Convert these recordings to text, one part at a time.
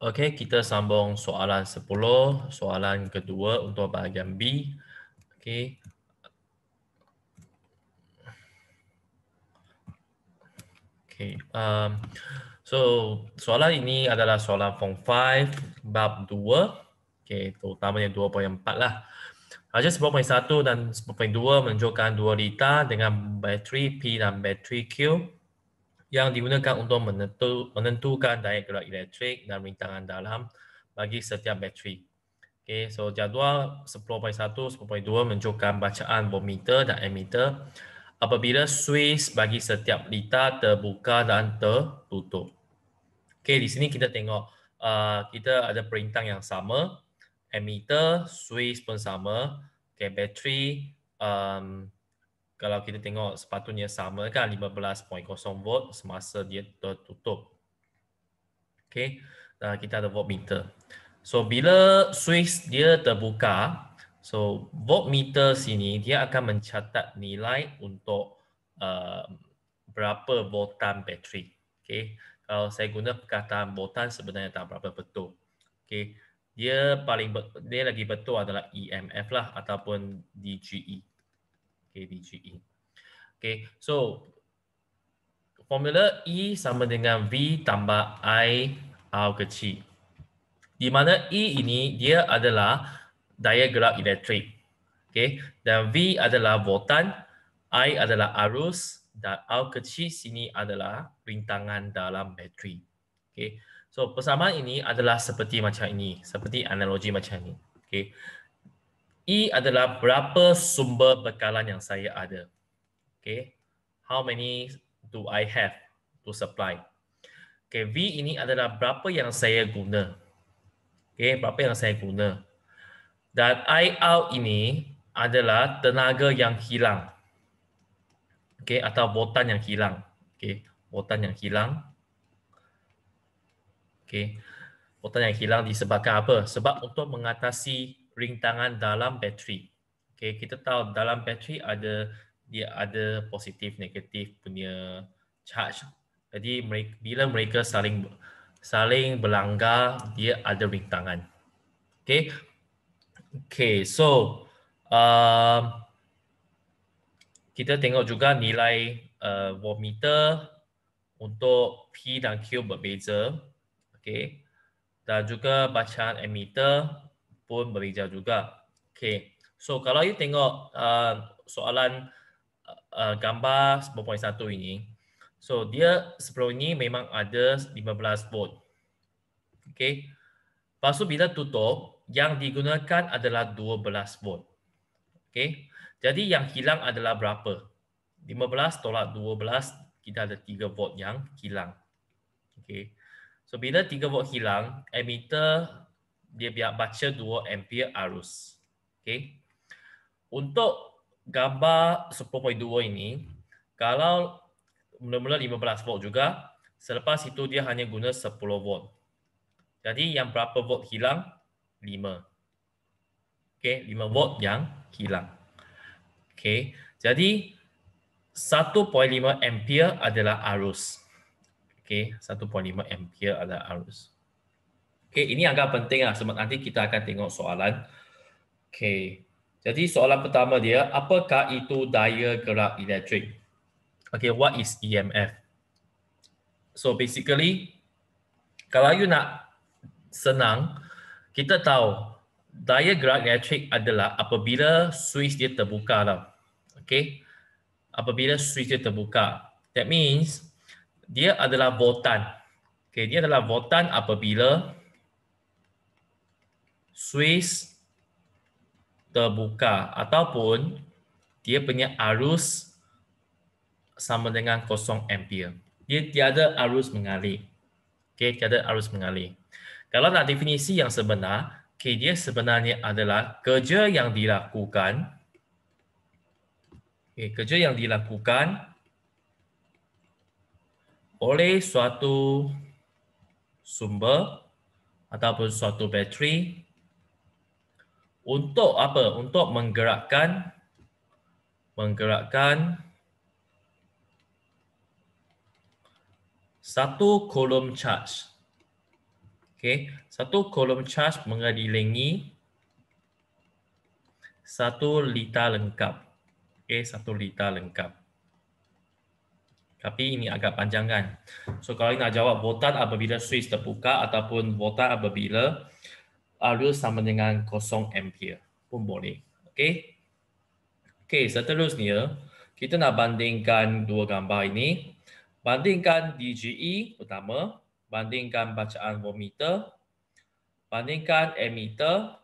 Okey, kita sambung soalan 10, soalan kedua untuk bahagian B. Okey. Okey, um, so soalan ini adalah soalan form 5 bab 2. Okey, terutamanya 2.4 lah. Raja 10.1 dan 10.2 menunjukkan dua litar dengan bateri P dan bateri Q yang digunakan untuk menentukan daya gerak elektrik dan rintangan dalam bagi setiap bateri. Okay, so jadual 10.1, 10.2 menunjukkan bacaan voltmeter dan ammeter apabila switch bagi setiap litar terbuka dan tertutup. Okay, di sini kita tengok uh, kita ada perintang yang sama, ammeter, switch pun sama, okay, bateri, um, kalau kita tengok sepatutnya sama kan 15.0 volt semasa dia tertutup. Okay, uh, kita ada voltmeter. So bila switch dia terbuka, so voltmeter sini dia akan mencatat nilai untuk uh, berapa voltan bateri. Okay, kalau saya guna perkataan voltan sebenarnya tak berapa betul. Okay, dia paling dia lagi betul adalah EMF lah ataupun DGE. ABGE. Okay, so formula E sama dengan V tambah I R kecil. Di mana E ini dia adalah daya gerak elektrik. Okay, dan V adalah voltan, I adalah arus dan R kecil sini adalah rintangan dalam bateri. Okay, so persamaan ini adalah seperti macam ini, seperti analogi macam ini. Okay, E adalah berapa sumber bekalan yang saya ada. Okay. How many do I have to supply? Okay. V ini adalah berapa yang saya guna. Okay. Berapa yang saya guna. Dan I out ini adalah tenaga yang hilang. Okay. Atau botan yang hilang. Okay. Botan yang hilang. Okay. Botan yang hilang disebabkan apa? Sebab untuk mengatasi rintangan dalam bateri. Okay, kita tahu dalam bateri ada dia ada positif negatif punya charge. Jadi mereka, bila mereka saling saling berlanggar dia ada rintangan. Okay, okay. So uh, kita tengok juga nilai uh, voltmeter untuk P dan Q berbeza. Okay, dan juga bacaan emitter pun berhijrah juga. Okay. So kalau you tengok uh, soalan uh, gambar 10.1 ini, so dia sebelum ini memang ada 15 volt. Okay. Lepas tu bila tutup, yang digunakan adalah 12 volt. Okay. Jadi yang hilang adalah berapa? 15 tolak 12, kita ada 3 volt yang hilang. Okay. So bila 3 volt hilang, emitter dia biar baca 2 ampere arus. Okey. Untuk gambar 10.2 ini, kalau mula-mula 15 volt juga, selepas itu dia hanya guna 10 volt. Jadi yang berapa volt hilang? 5. Okey, 5 volt yang hilang. Okey. Jadi 1.5 ampere adalah arus. Okey, 1.5 ampere adalah arus. Okay, ini agak penting lah sebab nanti kita akan tengok soalan. Okay, jadi soalan pertama dia, apakah itu daya gerak elektrik? Okay, what is EMF? So basically, kalau you nak senang, kita tahu daya gerak elektrik adalah apabila switch dia terbuka lah. Okay, apabila switch dia terbuka. That means, dia adalah voltan. Okay, dia adalah voltan apabila Swiss terbuka ataupun dia punya arus sama dengan kosong ampere. Dia tiada arus mengalir. Okay, tiada arus mengalir. Kalau nak definisi yang sebenar, okay, dia sebenarnya adalah kerja yang dilakukan okay, kerja yang dilakukan oleh suatu sumber ataupun suatu bateri untuk apa? Untuk menggerakkan menggerakkan satu kolom charge. Okey, satu kolom charge mengadilingi satu liter lengkap. Okey, satu liter lengkap. Tapi ini agak panjang kan. So kalau nak jawab botan apabila switch terbuka ataupun botan apabila arus sama dengan kosong ampere pun boleh. Okey. Okey, seterusnya kita nak bandingkan dua gambar ini. Bandingkan DGE utama, bandingkan bacaan voltmeter, bandingkan emitter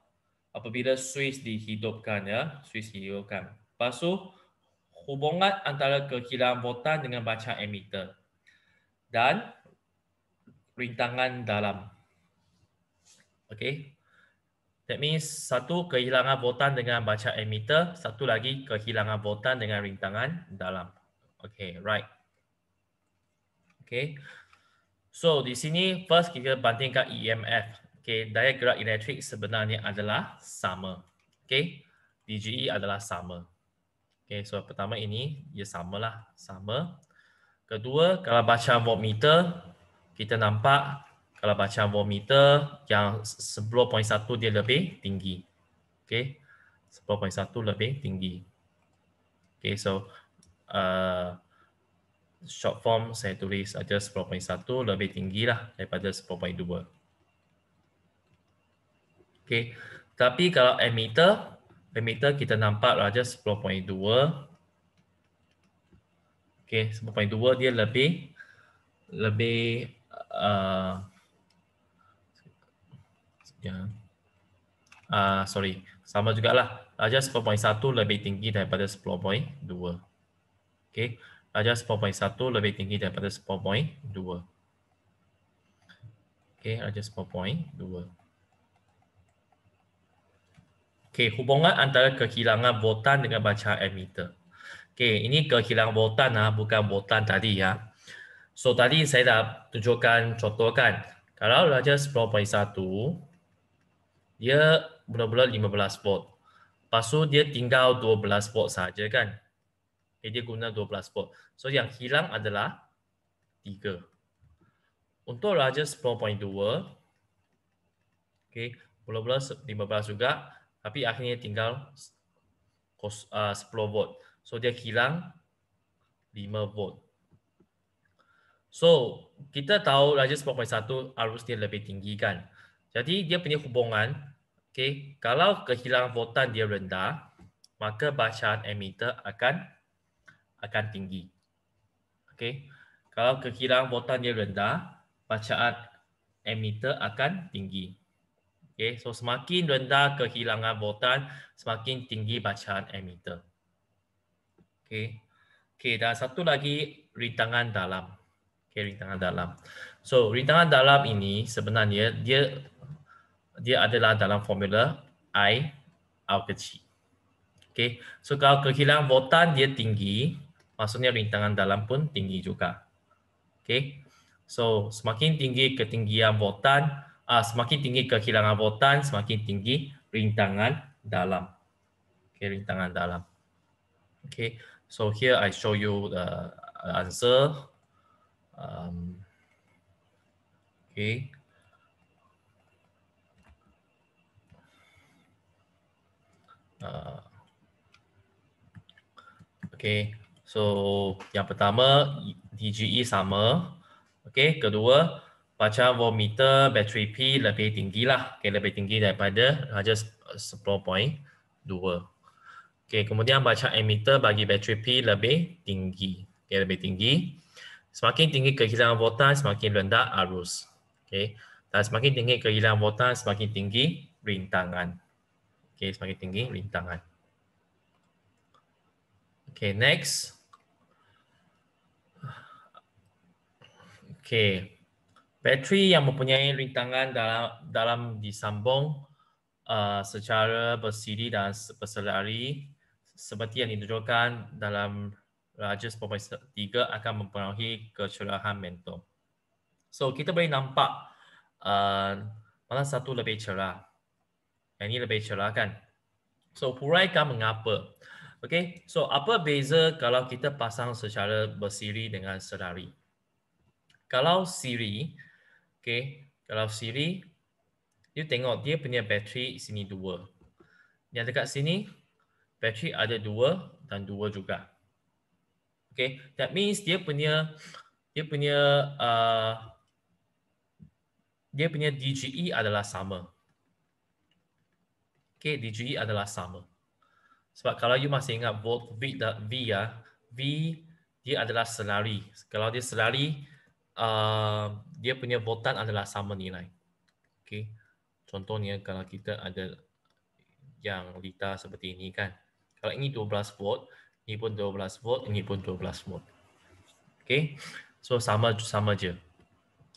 apabila switch dihidupkan ya, switch dihidupkan. Lepas hubungan antara kehilangan voltan dengan bacaan emitter dan rintangan dalam. Okey, That means satu kehilangan voltan dengan baca emitter, satu lagi kehilangan voltan dengan rintangan dalam. Okay, right. Okay. So di sini first kita bandingkan EMF. Okay, daya gerak elektrik sebenarnya adalah sama. Okay, DGE adalah sama. Okay, so pertama ini ia lah, sama. Kedua, kalau baca voltmeter, kita nampak kalau baca voltmeter yang 10.1 dia lebih tinggi. Okay. 10.1 lebih tinggi. Okay, so uh, short form saya tulis saja 10.1 lebih tinggi lah daripada 10.2. Okay. Tapi kalau emitter, emitter kita nampak saja lah 10.2. Okay, 10.2 dia lebih lebih uh, yeah. Ya. uh, sorry, sama jugalah. Darjah 10.1 lebih tinggi daripada 10.2. Okay. Darjah 10.1 lebih tinggi daripada 10.2. Okay, darjah 10.2. Okay, hubungan antara kehilangan voltan dengan baca emitter. Okay, ini kehilangan voltan ah, bukan voltan tadi ya. So tadi saya dah tunjukkan contoh kan. Kalau darjah dia mula-mula 15 volt. Lepas tu dia tinggal 12 volt saja kan. Okay, eh, dia guna 12 volt. So yang hilang adalah 3. Untuk raja 10.2, okay, mula-mula 15 juga, tapi akhirnya tinggal 10 ah, volt. So dia hilang 5 volt. So, kita tahu raja 10.1 arus dia lebih tinggi kan. Jadi dia punya hubungan, okay, kalau kehilangan voltan dia rendah, maka bacaan emitter akan akan tinggi. Okay. Kalau kehilangan voltan dia rendah, bacaan emitter akan tinggi. Okay. So semakin rendah kehilangan voltan, semakin tinggi bacaan emitter. Okay. Okay, dan satu lagi rintangan dalam. Okay, rintangan dalam. So rintangan dalam ini sebenarnya dia dia adalah dalam formula I R kecil. Okay. So kalau kehilangan voltan dia tinggi, maksudnya rintangan dalam pun tinggi juga. Okay. So semakin tinggi ketinggian voltan, uh, ah, semakin tinggi kehilangan voltan, semakin tinggi rintangan dalam. Okay, rintangan dalam. Okay. So here I show you the answer. Um, okay. Uh, okay, so yang pertama DGE sama. Okay, kedua baca voltmeter battery P lebih tinggi lah. Okay, lebih tinggi daripada raja dua. Okay, kemudian baca emitter bagi battery P lebih tinggi. Okay, lebih tinggi. Semakin tinggi kehilangan voltan, semakin rendah arus. Okay, dan semakin tinggi kehilangan voltan, semakin tinggi rintangan. Okay, semakin tinggi rintangan. Okay, next. Okay, bateri yang mempunyai rintangan dalam dalam disambung uh, secara bersiri dan berselari seperti yang ditunjukkan dalam Rajas 3 akan mempengaruhi kecerahan mental. So kita boleh nampak uh, mana satu lebih cerah. Yang ni lebih cerah kan. So huraikan mengapa. Okay. So apa beza kalau kita pasang secara bersiri dengan sedari. Kalau siri. Okay. Kalau siri. You tengok dia punya bateri sini dua. Yang dekat sini. Bateri ada dua dan dua juga. Okay. That means dia punya dia punya uh, dia punya DGE adalah sama. KDGE adalah sama. Sebab kalau you masih ingat volt V, V, ya, V dia adalah selari. Kalau dia selari uh, dia punya voltan adalah sama nilai. Okay. Contohnya kalau kita ada yang lita seperti ini kan. Kalau ini 12 volt, ini pun 12 volt, ini pun 12 volt. Okay. So sama sama je.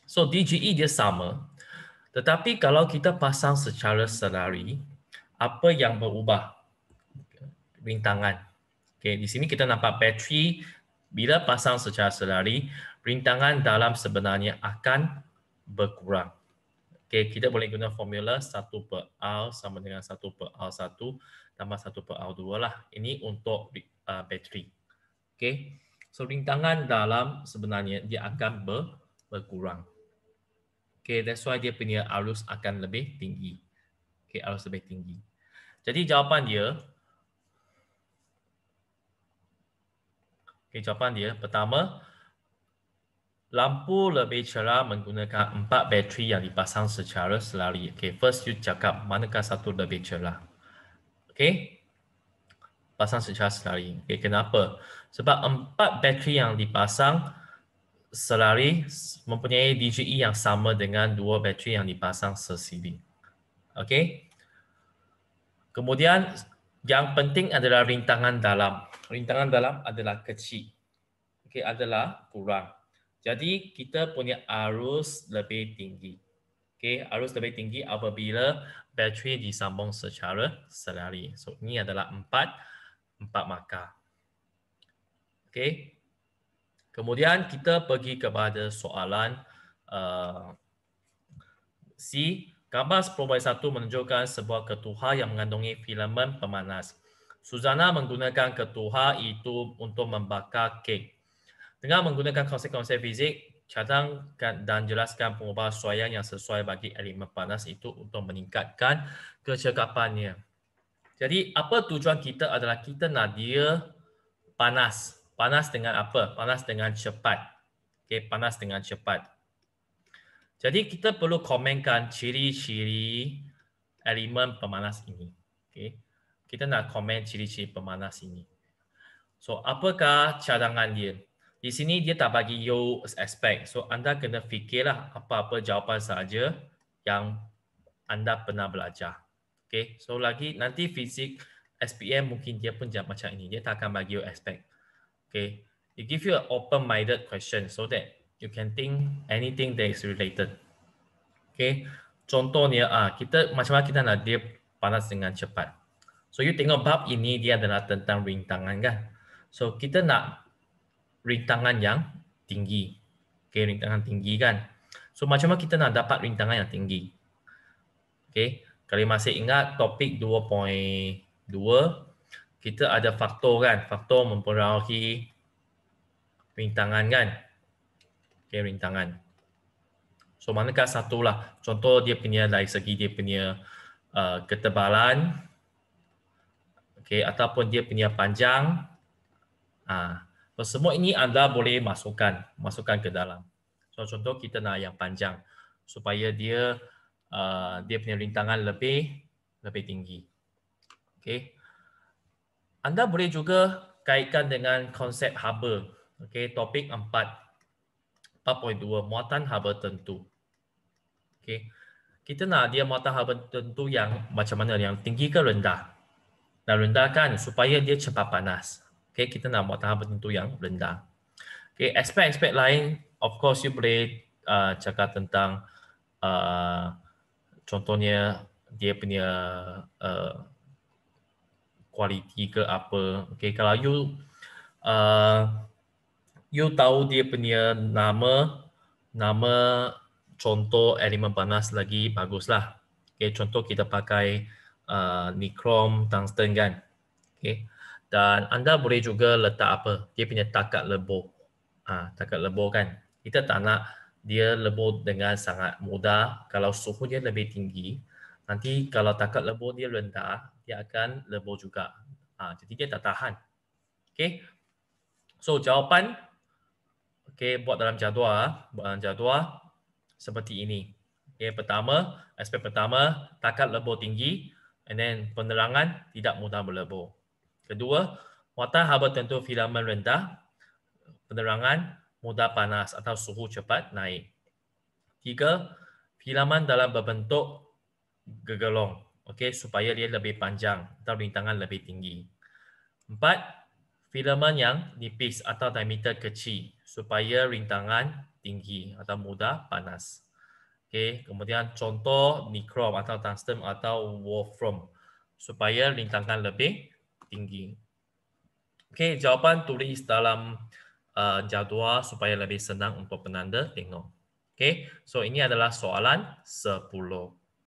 So DGE dia sama. Tetapi kalau kita pasang secara selari apa yang berubah rintangan. Okay, di sini kita nampak bateri bila pasang secara selari, rintangan dalam sebenarnya akan berkurang. Okay, kita boleh guna formula 1 per R sama dengan 1 per R1 tambah 1 per R2 lah. Ini untuk uh, bateri. Okay. So, rintangan dalam sebenarnya dia akan ber, berkurang. Okay, that's why dia punya arus akan lebih tinggi. Okay, arus lebih tinggi. Jadi jawapan dia okay, jawapan dia pertama lampu lebih cerah menggunakan empat bateri yang dipasang secara selari. Okay, first you cakap manakah satu lebih cerah. Okay, pasang secara selari. Okay, kenapa? Sebab empat bateri yang dipasang selari mempunyai DGE yang sama dengan dua bateri yang dipasang sesiri. Okay, Kemudian yang penting adalah rintangan dalam. Rintangan dalam adalah kecil. Okey, adalah kurang. Jadi kita punya arus lebih tinggi. Okey, arus lebih tinggi apabila bateri disambung secara selari. So ini adalah empat empat maka, Okey. Kemudian kita pergi kepada soalan uh, C Gambar 10.1 menunjukkan sebuah ketuhar yang mengandungi filamen pemanas. Suzana menggunakan ketuhar itu untuk membakar kek. Dengan menggunakan konsep-konsep fizik, cadangkan dan jelaskan pengubah suayan yang sesuai bagi elemen panas itu untuk meningkatkan kecekapannya. Jadi apa tujuan kita adalah kita nak dia panas. Panas dengan apa? Panas dengan cepat. Okay, panas dengan cepat. Jadi kita perlu komenkan ciri-ciri elemen pemanas ini. Okay. Kita nak komen ciri-ciri pemanas ini. So apakah cadangan dia? Di sini dia tak bagi you expect. So anda kena fikirlah apa-apa jawapan saja yang anda pernah belajar. Okay. So lagi nanti fizik SPM mungkin dia pun jawab macam ini. Dia tak akan bagi you expect. Okay. It give you an open-minded question so that You can think anything that is related. Okay. Contohnya, ah uh, kita macam mana kita nak dia panas dengan cepat. So you tengok bab ini dia adalah tentang rintangan kan. So kita nak rintangan yang tinggi. Okay, rintangan tinggi kan. So macam mana kita nak dapat rintangan yang tinggi. Okay, kalau masih ingat topik 2.2, kita ada faktor kan, faktor mempengaruhi rintangan kan okay, rintangan. So manakah satu lah. Contoh dia punya dari segi dia punya uh, ketebalan. Okay, ataupun dia punya panjang. Ah, so, semua ini anda boleh masukkan. Masukkan ke dalam. So, contoh kita nak yang panjang. Supaya dia uh, dia punya rintangan lebih lebih tinggi. Okay. Anda boleh juga kaitkan dengan konsep haba. Okay, topik empat. 4.2 muatan haba tentu. Okay. Kita nak dia muatan haba tentu yang macam mana, yang tinggi ke rendah. Nak rendahkan supaya dia cepat panas. Okay. Kita nak muatan haba tentu yang rendah. Okay. Aspek-aspek lain, of course you boleh uh, cakap tentang uh, contohnya dia punya uh, kualiti ke apa. Okay. Kalau you uh, you tahu dia punya nama nama contoh elemen panas lagi baguslah. Okey, contoh kita pakai uh, nikrom tungsten kan. Okey. Dan anda boleh juga letak apa? Dia punya takat lebur. Ah, ha, takat lebur kan. Kita tak nak dia lebur dengan sangat mudah. Kalau suhu dia lebih tinggi, nanti kalau takat lebur dia rendah, dia akan lebur juga. Ah, ha, jadi dia tak tahan. Okay So jawapan okay, buat dalam jadual ah. buat dalam jadual seperti ini okay, pertama aspek pertama takat lebur tinggi and then penerangan tidak mudah berlebur kedua muatan haba tentu filamen rendah penerangan mudah panas atau suhu cepat naik tiga filamen dalam berbentuk gegelong okay, supaya dia lebih panjang atau rintangan lebih tinggi empat filamen yang nipis atau diameter kecil supaya rintangan tinggi atau mudah panas. Okey, kemudian contoh nikrom atau tungsten atau wolfram supaya rintangan lebih tinggi. Okey, jawapan tulis dalam uh, jadual supaya lebih senang untuk penanda tengok. Okey, so ini adalah soalan 10.